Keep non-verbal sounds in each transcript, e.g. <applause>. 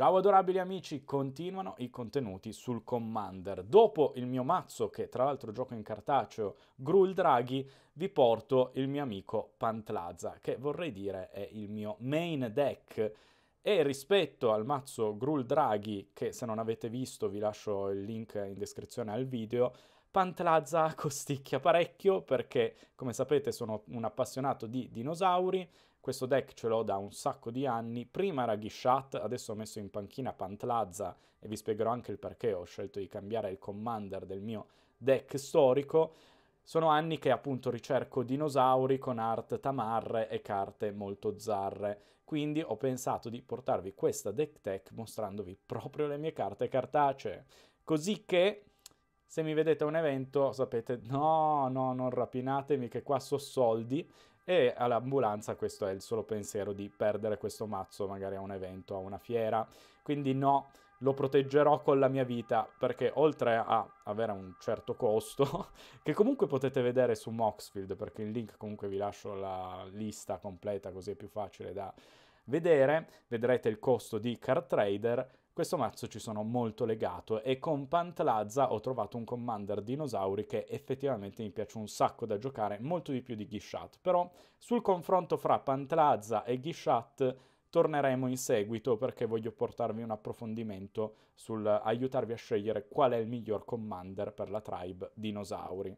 Ciao adorabili amici, continuano i contenuti sul Commander. Dopo il mio mazzo, che tra l'altro gioco in cartaceo, Grul Draghi, vi porto il mio amico Pantlaza, che vorrei dire è il mio main deck. E rispetto al mazzo Grul Draghi, che se non avete visto vi lascio il link in descrizione al video, Pantlazza <laughs> costicchia parecchio perché, come sapete, sono un appassionato di dinosauri, questo deck ce l'ho da un sacco di anni, prima era Gishat, adesso ho messo in panchina Pantlazza e vi spiegherò anche il perché ho scelto di cambiare il commander del mio deck storico. Sono anni che appunto ricerco dinosauri con art tamarre e carte molto zarre, quindi ho pensato di portarvi questa deck tech mostrandovi proprio le mie carte cartacee, così che se mi vedete a un evento sapete no, no, non rapinatemi che qua so soldi, e all'ambulanza questo è il solo pensiero di perdere questo mazzo magari a un evento, a una fiera, quindi no, lo proteggerò con la mia vita perché oltre a avere un certo costo, <laughs> che comunque potete vedere su Moxfield perché il link comunque vi lascio la lista completa così è più facile da vedere, vedrete il costo di Card Trader, questo mazzo ci sono molto legato e con Pantlazza ho trovato un commander dinosauri che effettivamente mi piace un sacco da giocare, molto di più di Gishat. Però sul confronto fra Pantlazza e Gishat torneremo in seguito perché voglio portarvi un approfondimento sul aiutarvi a scegliere qual è il miglior commander per la tribe dinosauri.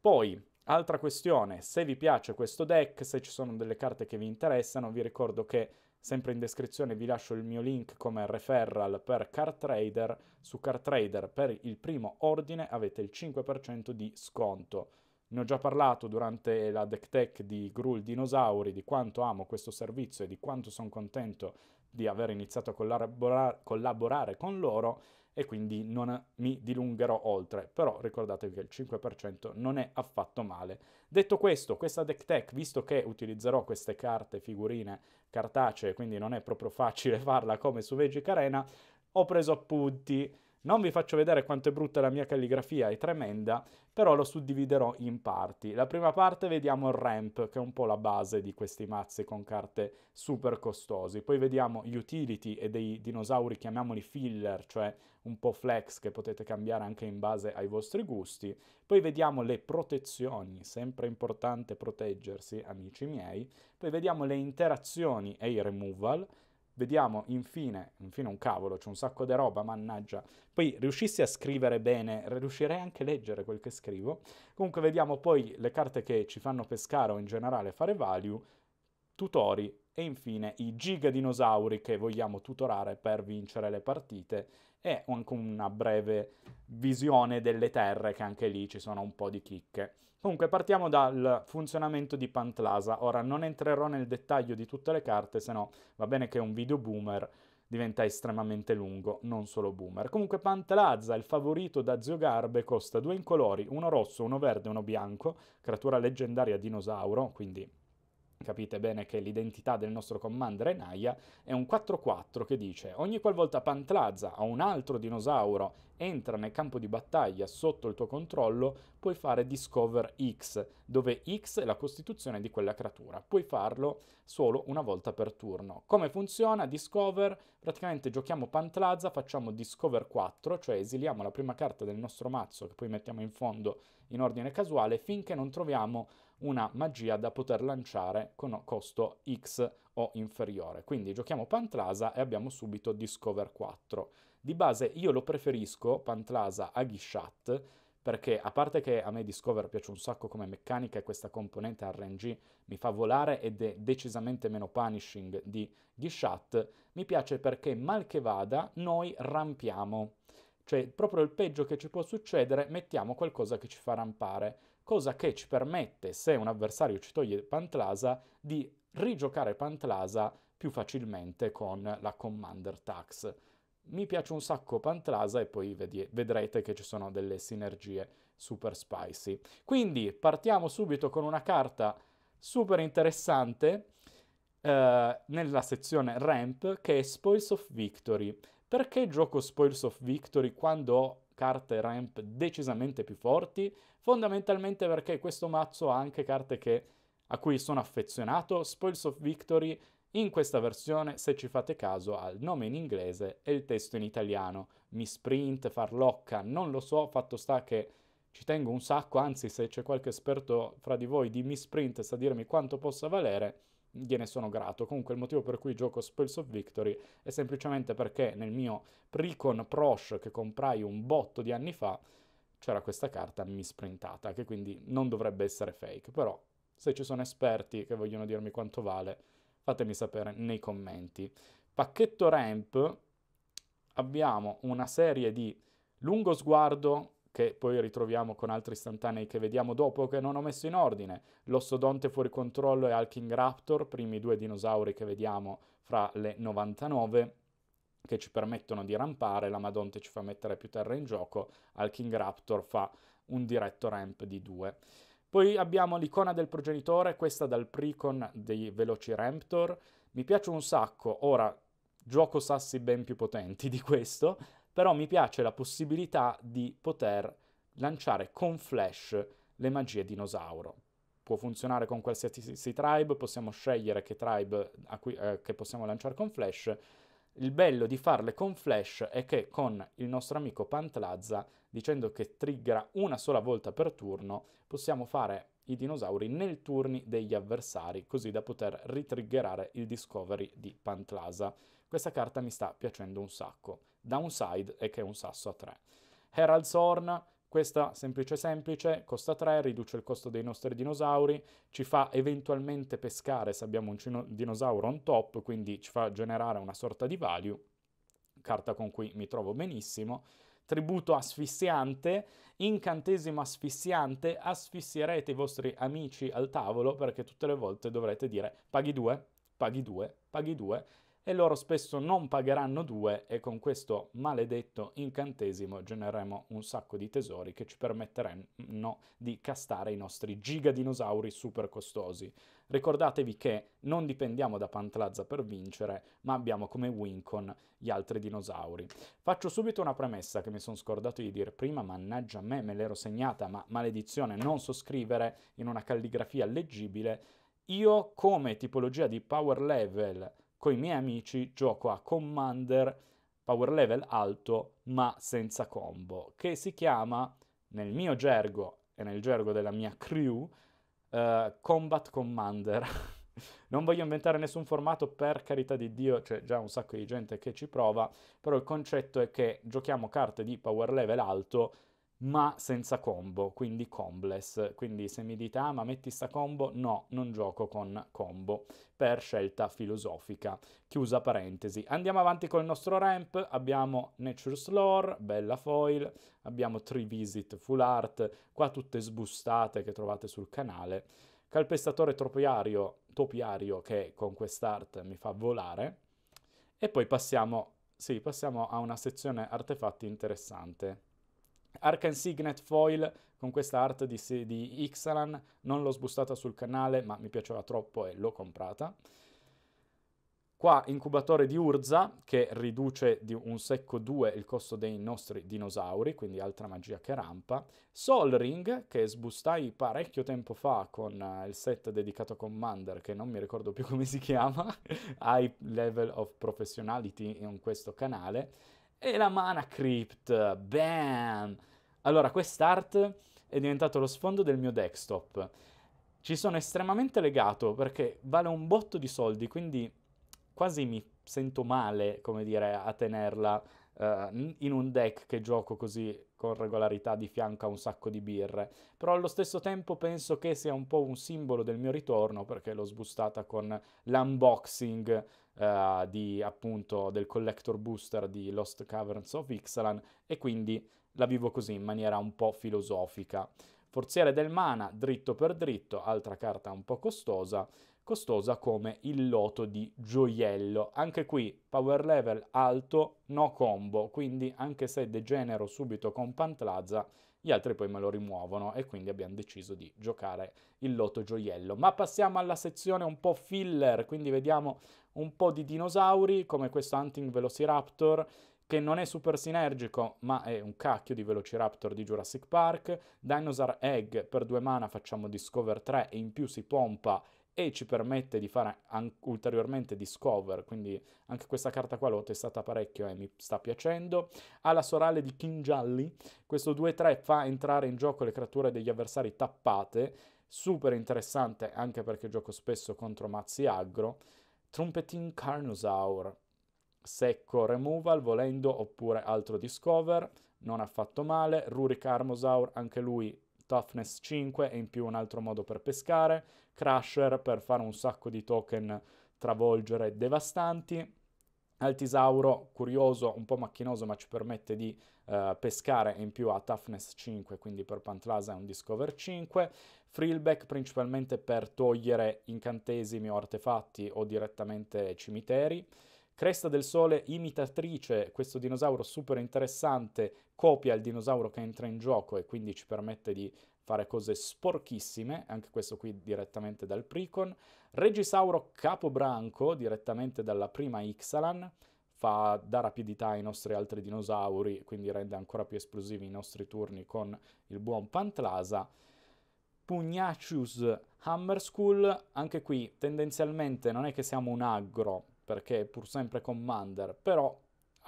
Poi, altra questione, se vi piace questo deck, se ci sono delle carte che vi interessano, vi ricordo che Sempre in descrizione vi lascio il mio link come referral per CarTrader. Su CarTrader per il primo ordine avete il 5% di sconto. Ne ho già parlato durante la deck tech di Gruul Dinosauri di quanto amo questo servizio e di quanto sono contento di aver iniziato a collabora- collaborare con loro e quindi non mi dilungherò oltre, però ricordatevi che il 5% non è affatto male. Detto questo, questa deck tech, visto che utilizzerò queste carte, figurine cartacee, quindi non è proprio facile <laughs> farla come su Vegic Arena, ho preso appunti non vi faccio vedere quanto è brutta la mia calligrafia, è tremenda, però lo suddividerò in parti. La prima parte vediamo il ramp, che è un po' la base di questi mazzi con carte super costosi. Poi vediamo gli utility e dei dinosauri, chiamiamoli filler, cioè un po' flex che potete cambiare anche in base ai vostri gusti. Poi vediamo le protezioni, sempre importante proteggersi, amici miei. Poi vediamo le interazioni e i removal. Vediamo infine, infine un cavolo, c'è un sacco di roba, mannaggia. Poi riuscissi a scrivere bene, riuscirei anche a leggere quel che scrivo. Comunque vediamo poi le carte che ci fanno pescare o in generale fare value, tutori e infine i giga dinosauri che vogliamo tutorare per vincere le partite e anche una breve visione delle terre che anche lì ci sono un po' di chicche. Comunque partiamo dal funzionamento di Pantlasa. Ora non entrerò nel dettaglio di tutte le carte, se no va bene che un video boomer diventa estremamente lungo, non solo boomer. Comunque Pantlaza, il favorito da Zio Garbe, costa due incolori, uno rosso, uno verde, e uno bianco, creatura leggendaria dinosauro, quindi capite bene che l'identità del nostro commander Enaya è un 4-4 che dice ogni qualvolta Pantlazza o un altro dinosauro entra nel campo di battaglia sotto il tuo controllo puoi fare Discover X dove X è la costituzione di quella creatura puoi farlo solo una volta per turno come funziona Discover? praticamente giochiamo Pantlazza facciamo Discover 4 cioè esiliamo la prima carta del nostro mazzo che poi mettiamo in fondo in ordine casuale finché non troviamo una magia da poter lanciare con costo X o inferiore. Quindi giochiamo Pantlasa e abbiamo subito Discover 4. Di base io lo preferisco Pantlasa a Gishat perché a parte che a me Discover piace un sacco come meccanica e questa componente RNG mi fa volare ed è decisamente meno punishing di Gishat, mi piace perché mal che vada noi rampiamo. Cioè, proprio il peggio che ci può succedere, mettiamo qualcosa che ci fa rampare cosa che ci permette, se un avversario ci toglie Pantlasa, di rigiocare Pantlasa più facilmente con la Commander Tax. Mi piace un sacco Pantlasa e poi vedi- vedrete che ci sono delle sinergie super spicy. Quindi partiamo subito con una carta super interessante eh, nella sezione Ramp che è Spoils of Victory. Perché gioco Spoils of Victory quando ho carte ramp decisamente più forti, fondamentalmente perché questo mazzo ha anche carte che, a cui sono affezionato, Spoils of Victory in questa versione, se ci fate caso, ha il nome in inglese e il testo in italiano. Misprint, farlocca, non lo so, fatto sta che ci tengo un sacco, anzi se c'è qualche esperto fra di voi di misprint sa dirmi quanto possa valere, gliene sono grato. Comunque il motivo per cui gioco Spells of Victory è semplicemente perché nel mio Precon Prosh che comprai un botto di anni fa c'era questa carta misprintata che quindi non dovrebbe essere fake, però se ci sono esperti che vogliono dirmi quanto vale, fatemi sapere nei commenti. Pacchetto ramp abbiamo una serie di lungo sguardo che poi ritroviamo con altri istantanei che vediamo dopo, che non ho messo in ordine. L'ossodonte fuori controllo e Alking Raptor, primi due dinosauri che vediamo fra le 99 che ci permettono di rampare, la Madonte ci fa mettere più terra in gioco, Alking Raptor fa un diretto ramp di 2. Poi abbiamo l'icona del progenitore, questa dal precon dei veloci Velociraptor. Mi piace un sacco, ora gioco sassi ben più potenti di questo, però mi piace la possibilità di poter lanciare con flash le magie dinosauro. Può funzionare con qualsiasi tribe, possiamo scegliere che tribe cui, eh, che possiamo lanciare con flash. Il bello di farle con flash è che con il nostro amico Pantlazza, dicendo che triggera una sola volta per turno, possiamo fare i dinosauri nel turni degli avversari, così da poter ritriggerare il discovery di Pantlasa. Questa carta mi sta piacendo un sacco. Downside è che è un sasso a 3. Herald Horn, questa semplice semplice, costa 3, riduce il costo dei nostri dinosauri, ci fa eventualmente pescare se abbiamo un cino- dinosauro on top, quindi ci fa generare una sorta di value, carta con cui mi trovo benissimo. Tributo asfissiante, incantesimo asfissiante, asfissierete i vostri amici al tavolo perché tutte le volte dovrete dire paghi 2, paghi 2, paghi 2 e loro spesso non pagheranno due e con questo maledetto incantesimo genereremo un sacco di tesori che ci permetteranno di castare i nostri gigadinosauri super costosi. Ricordatevi che non dipendiamo da Pantlazza per vincere, ma abbiamo come Wincon gli altri dinosauri. Faccio subito una premessa che mi sono scordato di dire prima, mannaggia a me, me l'ero segnata, ma maledizione, non so scrivere in una calligrafia leggibile. Io come tipologia di power level con i miei amici gioco a Commander power level alto ma senza combo, che si chiama nel mio gergo e nel gergo della mia crew uh, Combat Commander. <laughs> non voglio inventare nessun formato per carità di Dio, c'è già un sacco di gente che ci prova, però il concetto è che giochiamo carte di power level alto ma senza combo, quindi combless. Quindi se mi dite, ah ma metti sta combo, no, non gioco con combo, per scelta filosofica. Chiusa parentesi. Andiamo avanti con il nostro ramp, abbiamo Nature's Lore, bella foil, abbiamo Tree Visit, Full Art, qua tutte sbustate che trovate sul canale. Calpestatore topiario, topiario che con quest'art mi fa volare. E poi passiamo, sì, passiamo a una sezione artefatti interessante. Arcan Signet Foil con questa art di, di Ixalan, non l'ho sbustata sul canale ma mi piaceva troppo e l'ho comprata. Qua incubatore di Urza che riduce di un secco 2 il costo dei nostri dinosauri, quindi altra magia che rampa. Sol Ring che sbustai parecchio tempo fa con eh, il set dedicato a Commander che non mi ricordo più <laughs> come si chiama, <laughs> High Level of Professionality in questo canale e la Mana Crypt, bam! Allora, quest'art è diventato lo sfondo del mio desktop. Ci sono estremamente legato perché vale un botto di soldi, quindi quasi mi sento male, come dire, a tenerla Uh, in un deck che gioco così con regolarità di fianco a un sacco di birre, però allo stesso tempo penso che sia un po' un simbolo del mio ritorno perché l'ho sbustata con l'unboxing eh, di, appunto, del collector booster di Lost Caverns of Ixalan e quindi la vivo così in maniera un po' filosofica. Forziere del mana, dritto per dritto, altra carta un po' costosa, costosa come il loto di gioiello. Anche qui power level alto, no combo, quindi anche se degenero subito con Pantlaza, gli altri poi me lo rimuovono e quindi abbiamo deciso di giocare il loto gioiello. Ma passiamo alla sezione un po' filler, quindi vediamo un po' di dinosauri come questo Hunting Velociraptor che non è super sinergico, ma è un cacchio di Velociraptor di Jurassic Park. Dinosaur Egg per due mana facciamo Discover 3 e in più si pompa e ci permette di fare an- ulteriormente discover, quindi anche questa carta qua l'ho testata parecchio e eh, mi sta piacendo. Ha la sorale di Kinjalli, questo 2-3 fa entrare in gioco le creature degli avversari tappate, super interessante anche perché gioco spesso contro mazzi aggro. Trumpeting Carnosaur, secco removal volendo oppure altro discover, non ha fatto male. Rurik Carnosaur, anche lui Toughness 5 e in più un altro modo per pescare, Crusher per fare un sacco di token travolgere devastanti, Altisauro, curioso, un po' macchinoso, ma ci permette di eh, pescare in più a Toughness 5, quindi per Pantlasa è un Discover 5. Frillback principalmente per togliere incantesimi o artefatti o direttamente cimiteri. Cresta del Sole imitatrice, questo dinosauro super interessante, copia il dinosauro che entra in gioco e quindi ci permette di fare cose sporchissime, anche questo qui direttamente dal Precon. Regisauro Capobranco, direttamente dalla prima Ixalan, fa, da rapidità ai nostri altri dinosauri, quindi rende ancora più esplosivi i nostri turni con il buon Pantlasa. Pugnacius Hammer School, anche qui tendenzialmente non è che siamo un aggro, perché è pur sempre Commander, però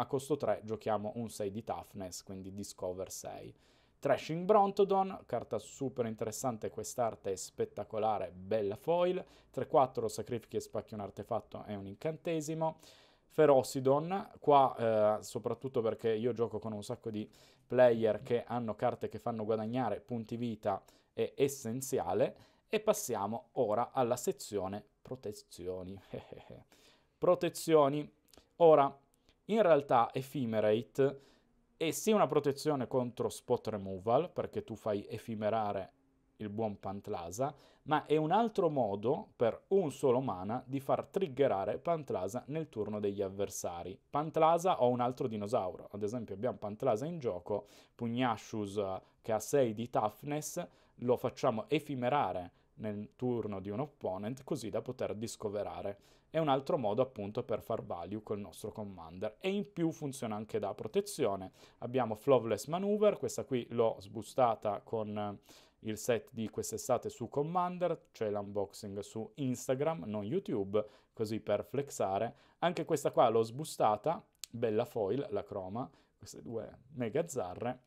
a costo 3 giochiamo un 6 di Toughness, quindi Discover 6. Trashing Brontodon, carta super interessante, quest'arte è spettacolare, bella foil. 3-4 sacrifichi e spacchi un artefatto è un incantesimo. Ferocidon, qua eh, soprattutto perché io gioco con un sacco di player che hanno carte che fanno guadagnare punti vita, è essenziale. E passiamo ora alla sezione protezioni. <laughs> Eh, eh, eh. Protezioni. Ora, in realtà Ephemerate è sì una protezione contro spot removal, perché tu fai effimerare il buon Pantlasa, ma è un altro modo per un solo mana di far triggerare Pantlasa nel turno degli avversari. Pantlasa o un altro dinosauro, ad esempio abbiamo Pantlasa in gioco, Pugnashus eh, che ha 6 di toughness, lo facciamo effimerare nel turno di un opponent così da poter discoverare. È un altro modo appunto per far value col nostro commander e in più funziona anche da protezione. Abbiamo Flawless Maneuver, questa qui l'ho sbustata con eh, il set di quest'estate su Commander, cioè l'unboxing su Instagram, non YouTube, così per flexare. Anche questa qua l'ho sbustata, bella foil, la croma, queste due mega zarre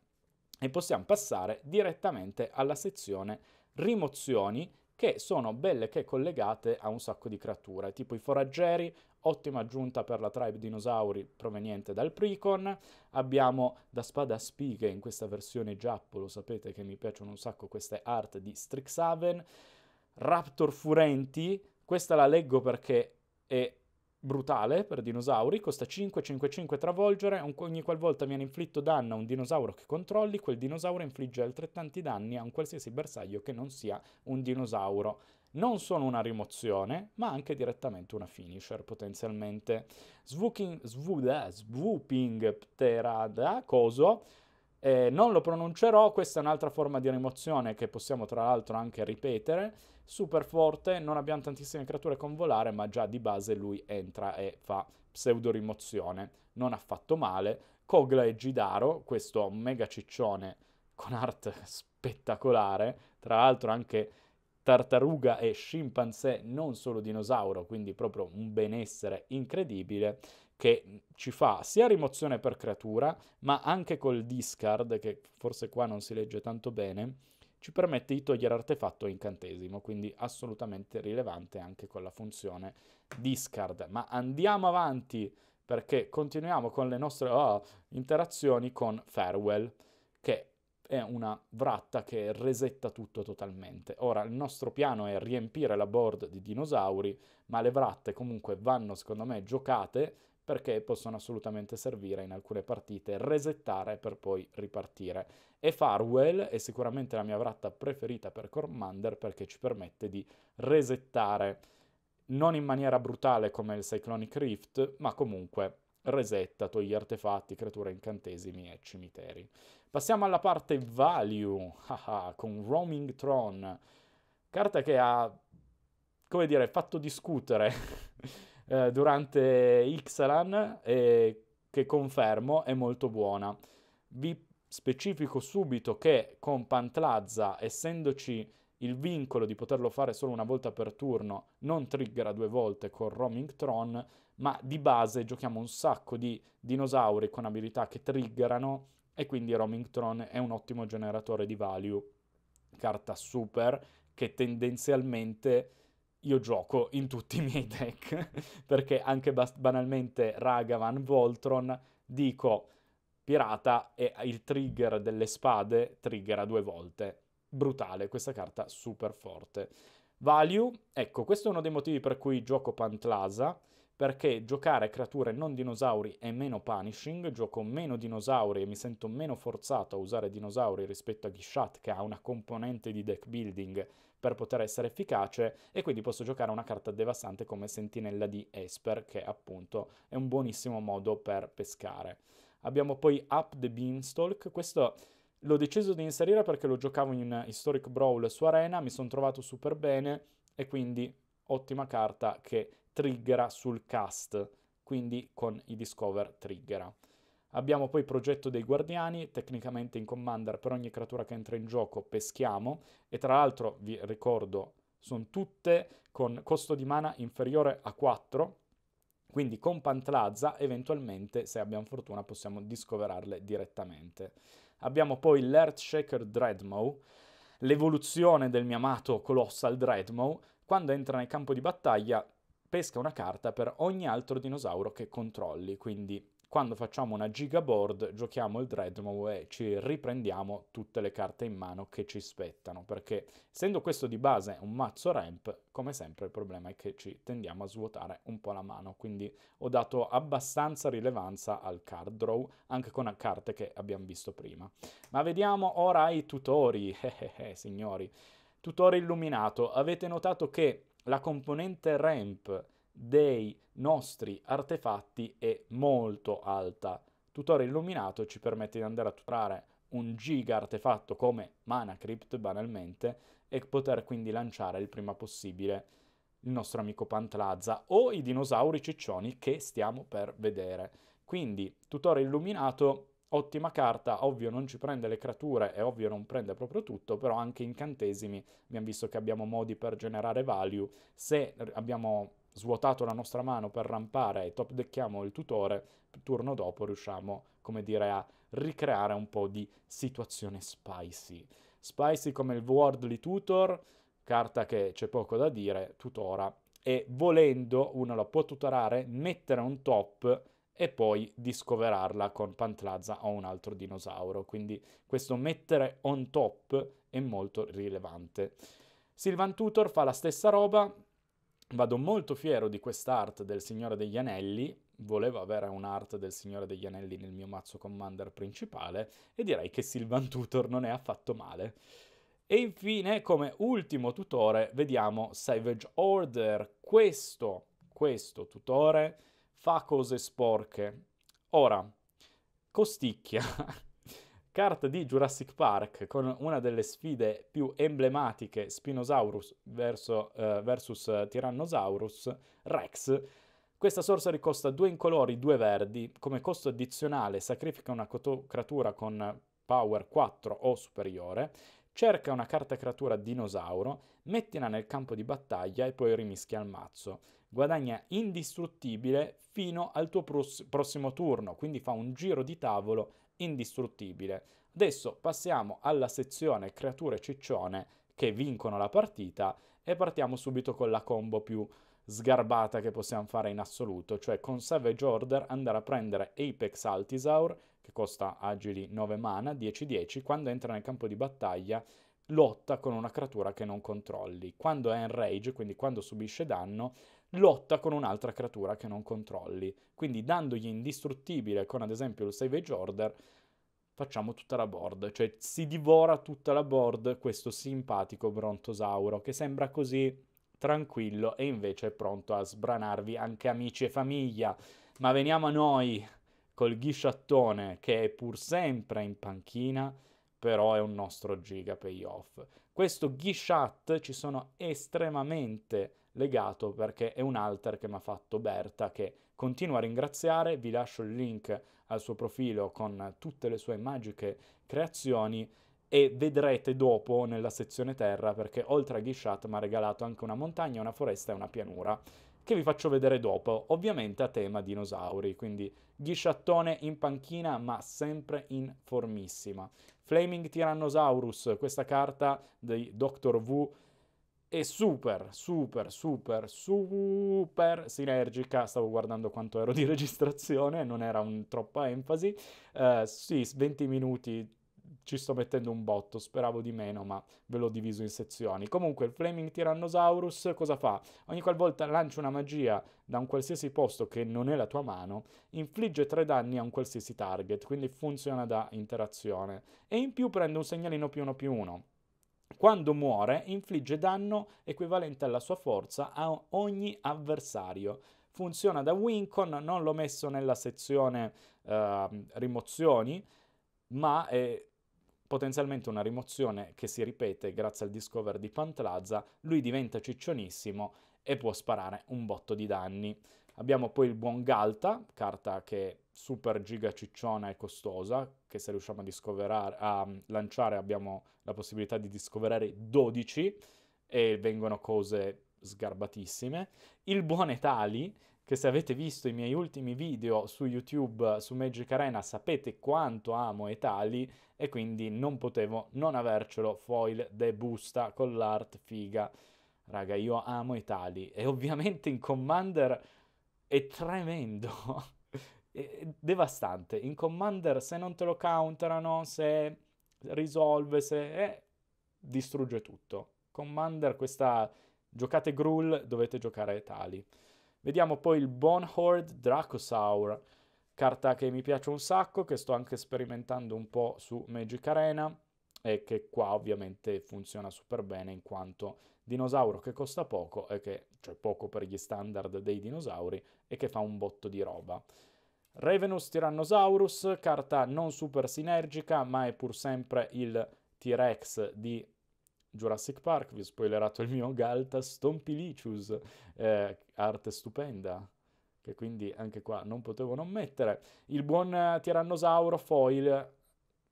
e possiamo passare direttamente alla sezione rimozioni che sono belle che collegate a un sacco di creature, tipo i foraggeri, ottima aggiunta per la tribe dinosauri proveniente dal Precon, abbiamo da spada a spighe in questa versione giappo, lo sapete che mi piacciono un sacco queste art di Strixhaven, raptor furenti, questa la leggo perché è brutale per dinosauri, costa 5, 5, 5 travolgere, ogni qualvolta viene inflitto danno a un dinosauro che controlli, quel dinosauro infligge altrettanti danni a un qualsiasi bersaglio che non sia un dinosauro. Non sono una rimozione, ma anche direttamente una finisher potenzialmente. Svooking, swooping eh, pterada, coso, eh, non lo pronuncerò, questa è un'altra forma di rimozione che possiamo tra l'altro anche ripetere. Super forte, non abbiamo tantissime creature con volare, ma già di base lui entra e fa pseudo rimozione. Non ha fatto male. Kogla e Gidaro, questo mega ciccione con art spettacolare, tra l'altro anche tartaruga e scimpanzé, non solo dinosauro, quindi proprio un benessere incredibile che ci fa sia rimozione per creatura, ma anche col discard, che forse qua non si legge tanto bene, ci permette di togliere artefatto e incantesimo, quindi assolutamente rilevante anche con la funzione discard. Ma andiamo avanti perché continuiamo con le nostre oh, interazioni con Farewell, che è una vratta che resetta tutto totalmente. Ora, il nostro piano è riempire la board di dinosauri, ma le vratte comunque vanno, secondo me, giocate perché possono assolutamente servire in alcune partite, resettare per poi ripartire. E Farwell è sicuramente la mia vratta preferita per Commander perché ci permette di resettare non in maniera brutale come il Cyclonic Rift, ma comunque resetta, togli artefatti, creature incantesimi e cimiteri. Passiamo alla parte value, <laughs> ah, ah, con Roaming Tron, carta che ha, come dire, fatto discutere <laughs> Eh, durante Ixalan eh, che confermo è molto buona. Vi specifico subito che con Pantlazza, essendoci il vincolo di poterlo fare solo una volta per turno, non triggera due volte con Roaming Tron, ma di base giochiamo un sacco di dinosauri con abilità che triggerano e quindi Roaming Tron è un ottimo generatore di value. Carta super che tendenzialmente io gioco in tutti i miei deck, <laughs> perché anche bas- banalmente Ragavan, Voltron, dico pirata e il trigger delle spade triggera due volte. Brutale, questa carta super forte. Value, ecco, questo è uno dei motivi per cui gioco Pantlasa, perché giocare creature non dinosauri è meno punishing, gioco meno dinosauri e mi sento meno forzato a usare dinosauri rispetto a Gishat che ha una componente di deck building per poter essere efficace e quindi posso giocare una carta devastante come Sentinella di Esper che appunto è un buonissimo modo per pescare. Abbiamo poi Up the Beanstalk, questo l'ho deciso di inserire perché lo giocavo in Historic Brawl su Arena, mi sono trovato super bene e quindi ottima carta che triggera sul cast, quindi con i Discover triggera. Abbiamo poi progetto dei guardiani, tecnicamente in Commander per ogni creatura che entra in gioco peschiamo e tra l'altro vi ricordo sono tutte con costo di mana inferiore a 4, quindi con Pantlazza eventualmente se abbiamo fortuna possiamo discoverarle direttamente. Abbiamo poi l'Earthshaker Dreadmow, l'evoluzione del mio amato Colossal Dreadmow, quando entra nel campo di battaglia pesca una carta per ogni altro dinosauro che controlli, quindi quando facciamo una giga board, giochiamo il Dreadmaw e ci riprendiamo tutte le carte in mano che ci spettano, perché essendo questo di base un mazzo ramp, come sempre il problema è che ci tendiamo a svuotare un po' la mano, quindi ho dato abbastanza rilevanza al card draw, anche con carte che abbiamo visto prima. Ma vediamo ora i tutori, <laughs> eh, eh, eh, signori. Tutore illuminato, avete notato che la componente ramp dei nostri artefatti è molto alta. Tutorial illuminato ci permette di andare a tutorare un giga artefatto come Mana Crypt banalmente e poter quindi lanciare il prima possibile il nostro amico Pantlazza o i dinosauri ciccioni che stiamo per vedere. Quindi tutorial illuminato, ottima carta, ovvio non ci prende le creature e ovvio non prende proprio tutto, però anche incantesimi abbiamo visto che abbiamo modi per generare value, se abbiamo svuotato la nostra mano per rampare e top decchiamo il tutore, turno dopo riusciamo, come dire, a ricreare un po' di situazione spicy. Spicy come il Worldly Tutor, carta che c'è poco da dire, tutora, e volendo uno la può tutorare, mettere un top e poi discoverarla con Pantlazza o un altro dinosauro. Quindi questo mettere on top è molto rilevante. Silvan Tutor fa la stessa roba, Vado molto fiero di quest'art del Signore degli Anelli, volevo avere un'art del Signore degli Anelli nel mio mazzo commander principale e direi che Sylvan Tutor non è affatto male. E infine, come ultimo tutore, vediamo Savage Order. Questo, questo tutore fa cose sporche. Ora, costicchia. <laughs> Carta di Jurassic Park con una delle sfide più emblematiche Spinosaurus verso, eh, versus Tyrannosaurus Rex. Questa sorsa ricosta due incolori, due verdi. Come costo addizionale sacrifica una creatura con power 4 o superiore cerca una carta creatura dinosauro, mettila nel campo di battaglia e poi rimischia al mazzo. Guadagna indistruttibile fino al tuo prossimo turno, quindi fa un giro di tavolo indistruttibile. Adesso passiamo alla sezione creature ciccione che vincono la partita e partiamo subito con la combo più sgarbata che possiamo fare in assoluto, cioè con Savage Order andare a prendere Apex Altisaur, che costa agili 9 mana, 10-10, quando entra nel campo di battaglia lotta con una creatura che non controlli. Quando è in rage, quindi quando subisce danno, lotta con un'altra creatura che non controlli. Quindi dandogli indistruttibile con ad esempio il Savage Order, facciamo tutta la board, cioè si divora tutta la board questo simpatico brontosauro che sembra così tranquillo e invece è pronto a sbranarvi anche amici e famiglia. Ma veniamo a noi col ghisciattone che è pur sempre in panchina, però è un nostro giga payoff. Questo ghisciat ci sono estremamente legato perché è un alter che mi ha fatto Berta che continuo a ringraziare, vi lascio il link al suo profilo con tutte le sue magiche creazioni e vedrete dopo nella sezione terra perché oltre a Ghishat mi ha regalato anche una montagna, una foresta e una pianura che vi faccio vedere dopo, ovviamente a tema dinosauri, quindi ghisciattone in panchina ma sempre in formissima. Flaming Tyrannosaurus, questa carta di Dr. V e super, super, super, super sinergica. Stavo guardando quanto ero di registrazione, non era un, troppa enfasi. Uh, sì, 20 minuti ci sto mettendo un botto, speravo di meno, ma ve l'ho diviso in sezioni. Comunque, il Flaming Tyrannosaurus cosa fa? Ogni qualvolta lancia una magia da un qualsiasi posto che non è la tua mano, infligge 3 danni a un qualsiasi target, quindi funziona da interazione. E in più prende un segnalino più uno più uno. Quando muore infligge danno equivalente alla sua forza a ogni avversario. Funziona da Wincon, non l'ho messo nella sezione eh, rimozioni, ma è potenzialmente una rimozione che si ripete grazie al discover di Pantlaza. lui diventa ciccionissimo e può sparare un botto di danni. Abbiamo poi il buon Galta, carta che è super giga cicciona e costosa, che se riusciamo a, a mm, lanciare abbiamo la possibilità di discoverare 12 e vengono cose sgarbatissime. Il buon Etali, che se avete visto i miei ultimi video su YouTube su Magic Arena sapete quanto amo Etali e quindi non potevo non avercelo foil de busta con l'art figa. Raga, io amo Etali e ovviamente in Commander è tremendo. <laughs> è devastante. In Commander, se non te lo counterano, se risolve, se... Eh, distrugge tutto. Commander, questa... Giocate Gruul, dovete giocare tali. Vediamo poi il Bone Horde Dracosaur, carta che mi piace un sacco, che sto anche sperimentando un po' su Magic Arena e che qua ovviamente funziona super bene in quanto dinosauro che costa poco, che, cioè poco per gli standard dei dinosauri, e che fa un botto di roba. Revenus Tyrannosaurus, carta non super sinergica, ma è pur sempre il T-Rex di Jurassic Park. Vi ho spoilerato il mio Galta Stompilicius, eh, arte stupenda, che quindi anche qua non potevo non mettere. Il buon Tirannosauro foil,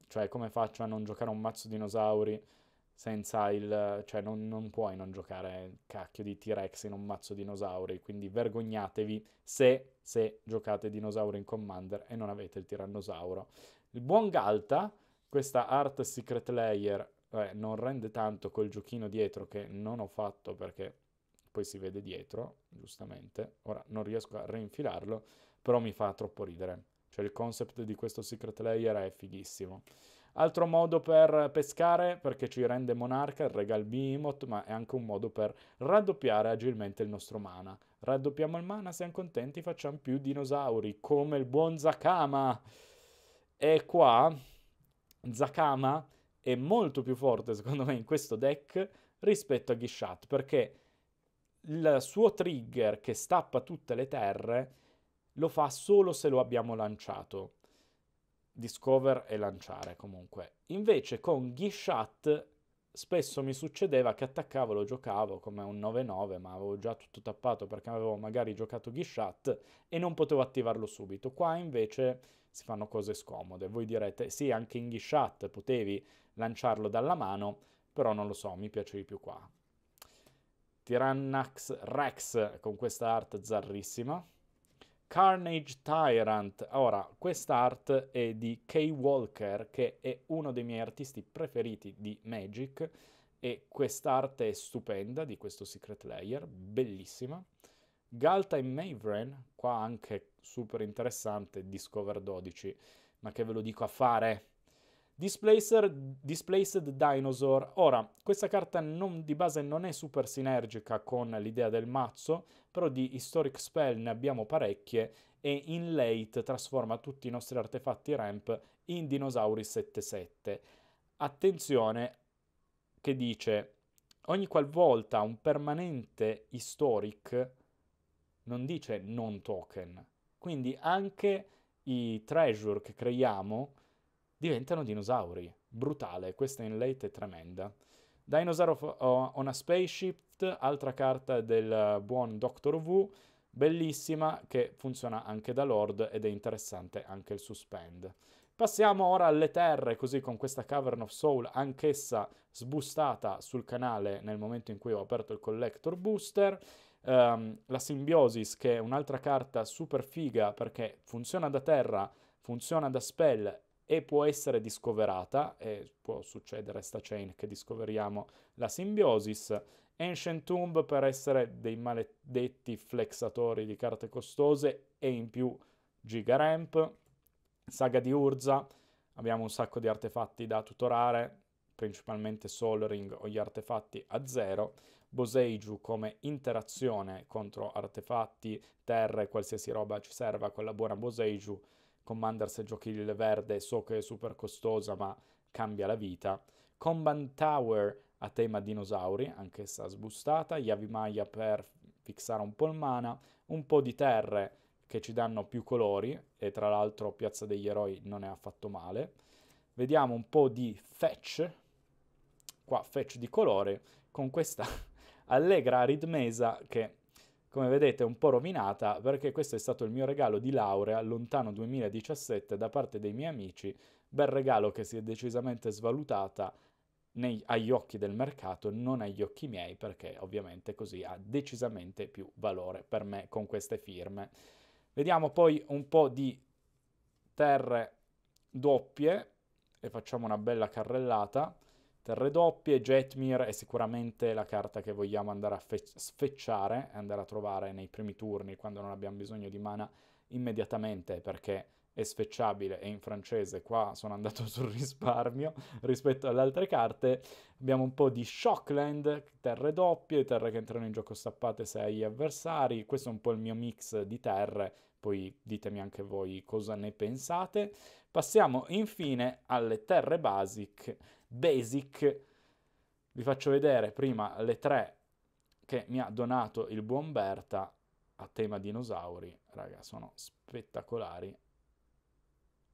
cioè come faccio a non giocare un mazzo dinosauri? senza il... cioè non, non puoi non giocare cacchio di T-Rex in un mazzo dinosauri, quindi vergognatevi se, se giocate dinosauri in Commander e non avete il tirannosauro. Il buon Galta, questa Art Secret Layer, eh, non rende tanto col giochino dietro che non ho fatto perché poi si vede dietro, giustamente. Ora non riesco a reinfilarlo, però mi fa troppo ridere. Cioè il concept di questo Secret Layer è fighissimo. Altro modo per pescare, perché ci rende monarca, il regal Behemoth, ma è anche un modo per raddoppiare agilmente il nostro mana. Raddoppiamo il mana, siamo contenti, facciamo più dinosauri, come il buon Zakama. E qua Zakama è molto più forte, secondo me, in questo deck rispetto a Gishat, perché il suo trigger che stappa tutte le terre lo fa solo se lo abbiamo lanciato discover e lanciare comunque. Invece con Gishat spesso mi succedeva che attaccavo lo giocavo come un 9-9, ma avevo già tutto tappato perché avevo magari giocato Gishat e non potevo attivarlo subito. Qua invece si fanno cose scomode. Voi direte, sì, anche in Gishat potevi lanciarlo dalla mano, però non lo so, mi piace di più qua. Tyrannax Rex con questa art zarrissima. Carnage Tyrant. Ora, quest'art è di Kay Walker, che è uno dei miei artisti preferiti di Magic, e quest'arte è stupenda di questo Secret Layer, bellissima. Galta e Mavren, qua anche super interessante, Discover 12, ma che ve lo dico a fare? Displacer, Displaced Dinosaur. Ora, questa carta non, di base non è super sinergica con l'idea del mazzo, però di Historic Spell ne abbiamo parecchie e in late trasforma tutti i nostri artefatti ramp in dinosauri 7-7. Attenzione che dice ogni qualvolta un permanente historic non dice non token, quindi anche i treasure che creiamo diventano dinosauri. Brutale, questa in late è tremenda. Dinosaur of, uh, on a Spaceship, altra carta del buon Doctor Who, bellissima, che funziona anche da Lord ed è interessante anche il suspend. Passiamo ora alle terre, così con questa Cavern of Soul, anch'essa sbustata sul canale nel momento in cui ho aperto il Collector Booster. Um, la Symbiosis, che è un'altra carta super figa perché funziona da terra, funziona da spell e può essere discoverata, e può succedere sta chain che discoveriamo la simbiosis, Ancient Tomb per essere dei maledetti flexatori di carte costose e in più Giga Ramp, Saga di Urza, abbiamo un sacco di artefatti da tutorare, principalmente Soul Ring o gli artefatti a zero, Boseiju come interazione contro artefatti, terre, qualsiasi roba ci serva con la buona Boseiju, Commander se giochi il verde so che è super costosa ma cambia la vita. Combat Tower a tema dinosauri, anch'essa sbustata, Yavimaya per fixare un po' il mana, un po' di terre che ci danno più colori e tra l'altro Piazza degli Eroi non è affatto male. Vediamo un po' di fetch, qua fetch di colore, con questa <laughs> allegra aridmesa che come vedete è un po' rovinata perché questo è stato il mio regalo di laurea lontano 2017 da parte dei miei amici, bel regalo che si è decisamente svalutata nei, agli occhi del mercato, non agli occhi miei perché ovviamente così ha decisamente più valore per me con queste firme. Vediamo poi un po' di terre doppie e facciamo una bella carrellata. Terre doppie, Jetmir è sicuramente la carta che vogliamo andare a fe- sfecciare e andare a trovare nei primi turni quando non abbiamo bisogno di mana immediatamente perché è sfecciabile e in francese qua sono andato sul risparmio rispetto alle altre carte. Abbiamo un po' di Shockland, terre doppie, terre che entrano in gioco stappate se hai avversari. Questo è un po' il mio mix di terre, poi ditemi anche voi cosa ne pensate. Passiamo infine alle terre basic Basic. Vi faccio vedere prima le tre che mi ha donato il buon Berta a tema dinosauri. Raga, sono spettacolari.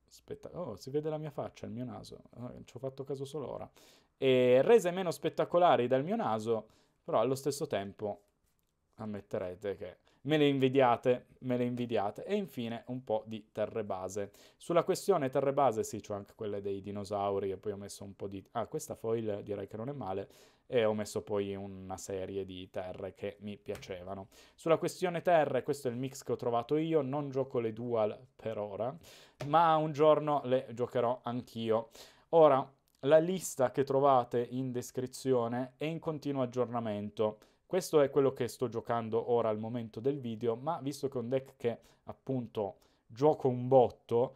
Spetta- oh, si vede la mia faccia, il mio naso. Oh, ci ho fatto caso solo ora. E rese meno spettacolari dal mio naso, però allo stesso tempo ammetterete che me le invidiate, me le invidiate. E infine un po' di terre base. Sulla questione terre base, sì, c'ho anche quelle dei dinosauri e poi ho messo un po' di... Ah, questa foil direi che non è male. E ho messo poi una serie di terre che mi piacevano. Sulla questione terre, questo è il mix che ho trovato io, non gioco le dual per ora, ma un giorno le giocherò anch'io. Ora, la lista che trovate in descrizione è in continuo aggiornamento questo è quello che sto giocando ora al momento del video, ma visto che è un deck che appunto gioco un botto,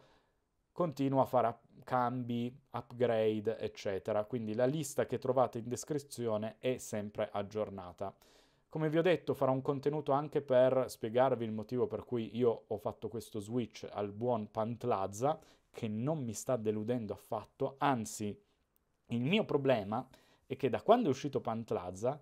continuo a fare cambi, upgrade, eccetera. Quindi la lista che trovate in descrizione è sempre aggiornata. Come vi ho detto, farò un contenuto anche per spiegarvi il motivo per cui io ho fatto questo switch al buon Pantlazza, che non mi sta deludendo affatto, anzi, il mio problema è che da quando è uscito Pantlazza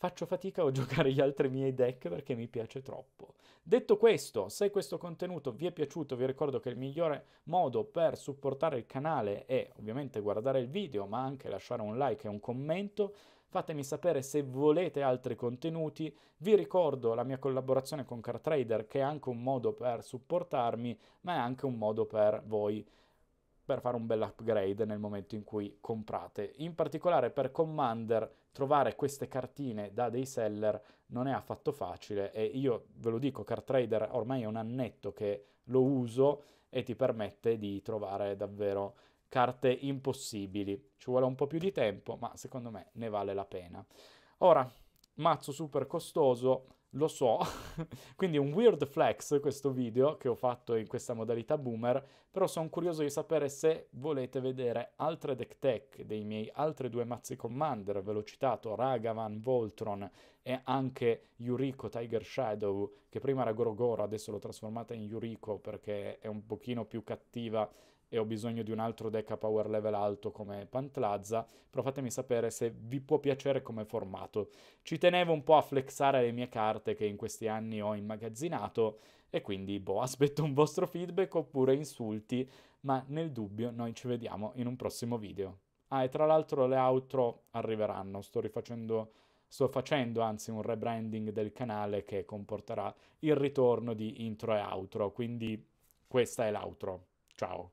faccio fatica a giocare gli altri miei deck perché mi piace troppo. Detto questo, se questo contenuto vi è piaciuto, vi ricordo che il migliore modo per supportare il canale è ovviamente guardare il video, ma anche lasciare un like e un commento. Fatemi sapere se volete altri contenuti. Vi ricordo la mia collaborazione con CarTrader, che è anche un modo per supportarmi, ma è anche un modo per voi per fare un bel upgrade nel momento in cui comprate. In particolare per Commander trovare queste cartine da dei seller non è affatto facile e io ve lo dico, CarTrader ormai è un annetto che lo uso e ti permette di trovare davvero carte impossibili. Ci vuole un po' più di tempo, ma secondo me ne vale la pena. Ora, mazzo super costoso, lo so, <laughs> quindi un weird flex questo video che ho fatto in questa modalità boomer, però sono curioso di sapere se volete vedere altre deck tech dei miei altri due mazzi commander, ve l'ho citato, Ragavan, Voltron e anche Yuriko Tiger Shadow, che prima era Gorogoro, adesso l'ho trasformata in Yuriko perché è un pochino più cattiva e ho bisogno di un altro deck a power level alto come Pantlazza, però fatemi sapere se vi può piacere come formato. Ci tenevo un po' a flexare le mie carte che in questi anni ho immagazzinato e quindi boh, <laughs> aspetto un vostro feedback oppure insulti, ma nel dubbio noi ci vediamo in un prossimo video. Ah, e tra l'altro le outro arriveranno, sto rifacendo sto facendo anzi un rebranding del canale che comporterà il ritorno di intro e outro, quindi questa è l'outro. Ciao.